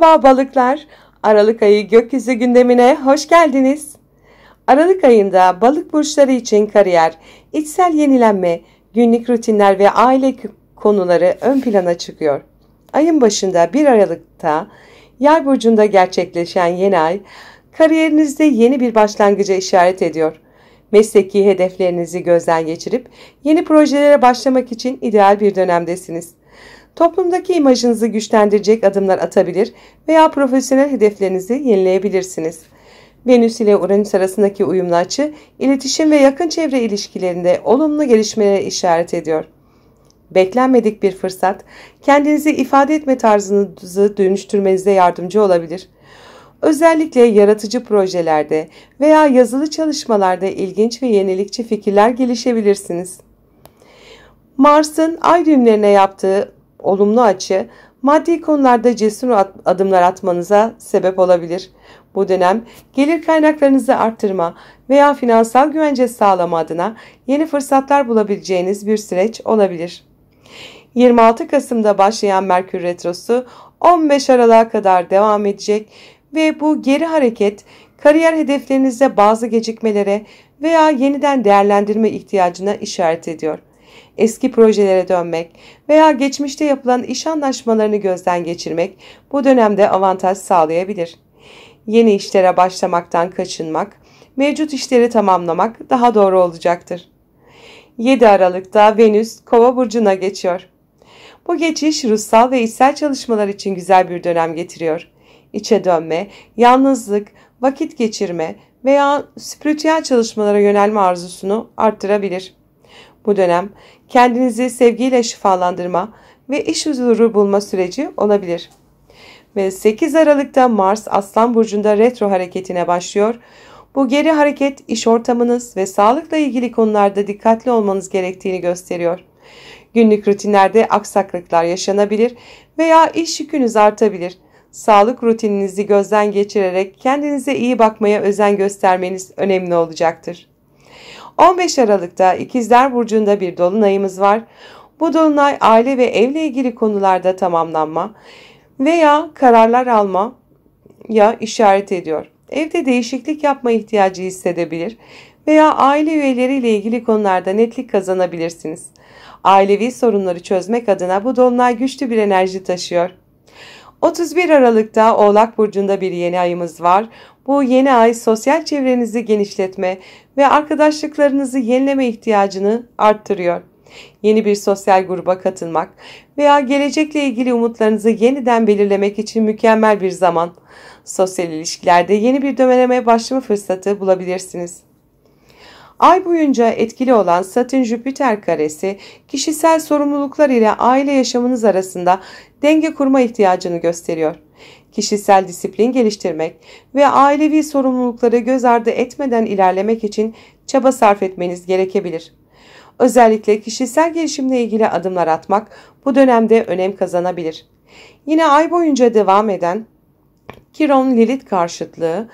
Merhaba balıklar. Aralık ayı gökyüzü gündemine hoş geldiniz. Aralık ayında balık burçları için kariyer, içsel yenilenme, günlük rutinler ve aile konuları ön plana çıkıyor. Ayın başında 1 Aralık'ta Yay burcunda gerçekleşen yeni ay kariyerinizde yeni bir başlangıca işaret ediyor. Mesleki hedeflerinizi gözden geçirip yeni projelere başlamak için ideal bir dönemdesiniz. Toplumdaki imajınızı güçlendirecek adımlar atabilir veya profesyonel hedeflerinizi yenileyebilirsiniz. Venüs ile Uranüs arasındaki uyumlu açı, iletişim ve yakın çevre ilişkilerinde olumlu gelişmelere işaret ediyor. Beklenmedik bir fırsat, kendinizi ifade etme tarzınızı dönüştürmenize yardımcı olabilir. Özellikle yaratıcı projelerde veya yazılı çalışmalarda ilginç ve yenilikçi fikirler gelişebilirsiniz. Mars'ın ay düğümlerine yaptığı olumlu açı maddi konularda cesur adımlar atmanıza sebep olabilir. Bu dönem gelir kaynaklarınızı arttırma veya finansal güvence sağlama adına yeni fırsatlar bulabileceğiniz bir süreç olabilir. 26 Kasım'da başlayan Merkür Retrosu 15 Aralık'a kadar devam edecek ve bu geri hareket kariyer hedeflerinizde bazı gecikmelere veya yeniden değerlendirme ihtiyacına işaret ediyor eski projelere dönmek veya geçmişte yapılan iş anlaşmalarını gözden geçirmek bu dönemde avantaj sağlayabilir. Yeni işlere başlamaktan kaçınmak, mevcut işleri tamamlamak daha doğru olacaktır. 7 Aralık'ta Venüs Kova burcuna geçiyor. Bu geçiş ruhsal ve içsel çalışmalar için güzel bir dönem getiriyor. İçe dönme, yalnızlık, vakit geçirme veya spiritüel çalışmalara yönelme arzusunu arttırabilir. Bu dönem kendinizi sevgiyle şifalandırma ve iş huzuru bulma süreci olabilir. Ve 8 Aralık'ta Mars Aslan Burcu'nda retro hareketine başlıyor. Bu geri hareket iş ortamınız ve sağlıkla ilgili konularda dikkatli olmanız gerektiğini gösteriyor. Günlük rutinlerde aksaklıklar yaşanabilir veya iş yükünüz artabilir. Sağlık rutininizi gözden geçirerek kendinize iyi bakmaya özen göstermeniz önemli olacaktır. 15 Aralık'ta İkizler Burcu'nda bir dolunayımız var. Bu dolunay aile ve evle ilgili konularda tamamlanma veya kararlar alma ya işaret ediyor. Evde değişiklik yapma ihtiyacı hissedebilir veya aile üyeleriyle ilgili konularda netlik kazanabilirsiniz. Ailevi sorunları çözmek adına bu dolunay güçlü bir enerji taşıyor. 31 Aralık'ta Oğlak Burcu'nda bir yeni ayımız var. Bu yeni ay sosyal çevrenizi genişletme ve arkadaşlıklarınızı yenileme ihtiyacını arttırıyor. Yeni bir sosyal gruba katılmak veya gelecekle ilgili umutlarınızı yeniden belirlemek için mükemmel bir zaman. Sosyal ilişkilerde yeni bir döneme başlama fırsatı bulabilirsiniz. Ay boyunca etkili olan Satürn-Jüpiter karesi kişisel sorumluluklar ile aile yaşamınız arasında denge kurma ihtiyacını gösteriyor. Kişisel disiplin geliştirmek ve ailevi sorumlulukları göz ardı etmeden ilerlemek için çaba sarf etmeniz gerekebilir. Özellikle kişisel gelişimle ilgili adımlar atmak bu dönemde önem kazanabilir. Yine ay boyunca devam eden kiron lilit karşıtlığı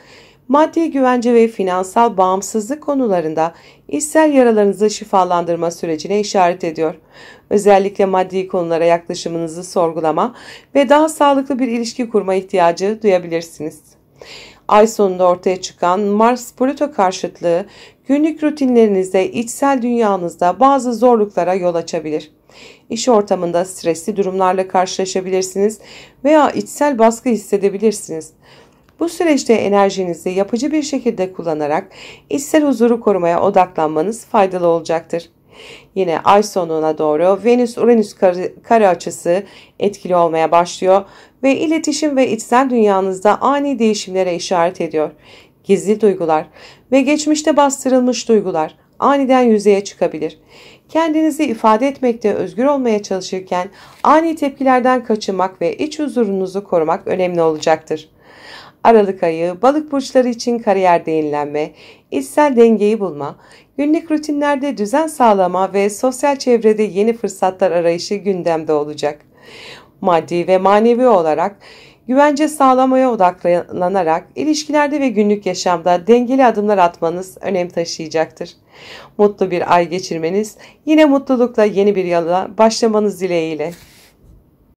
maddi güvence ve finansal bağımsızlık konularında içsel yaralarınızı şifalandırma sürecine işaret ediyor. Özellikle maddi konulara yaklaşımınızı sorgulama ve daha sağlıklı bir ilişki kurma ihtiyacı duyabilirsiniz. Ay sonunda ortaya çıkan mars Pluto karşıtlığı günlük rutinlerinizde, içsel dünyanızda bazı zorluklara yol açabilir. İş ortamında stresli durumlarla karşılaşabilirsiniz veya içsel baskı hissedebilirsiniz. Bu süreçte enerjinizi yapıcı bir şekilde kullanarak içsel huzuru korumaya odaklanmanız faydalı olacaktır. Yine ay sonuna doğru Venüs-Uranüs kare açısı etkili olmaya başlıyor ve iletişim ve içsel dünyanızda ani değişimlere işaret ediyor. Gizli duygular ve geçmişte bastırılmış duygular aniden yüzeye çıkabilir. Kendinizi ifade etmekte özgür olmaya çalışırken ani tepkilerden kaçınmak ve iç huzurunuzu korumak önemli olacaktır. Aralık ayı balık burçları için kariyer değinlenme, içsel dengeyi bulma, günlük rutinlerde düzen sağlama ve sosyal çevrede yeni fırsatlar arayışı gündemde olacak. Maddi ve manevi olarak güvence sağlamaya odaklanarak ilişkilerde ve günlük yaşamda dengeli adımlar atmanız önem taşıyacaktır. Mutlu bir ay geçirmeniz yine mutlulukla yeni bir yıla başlamanız dileğiyle.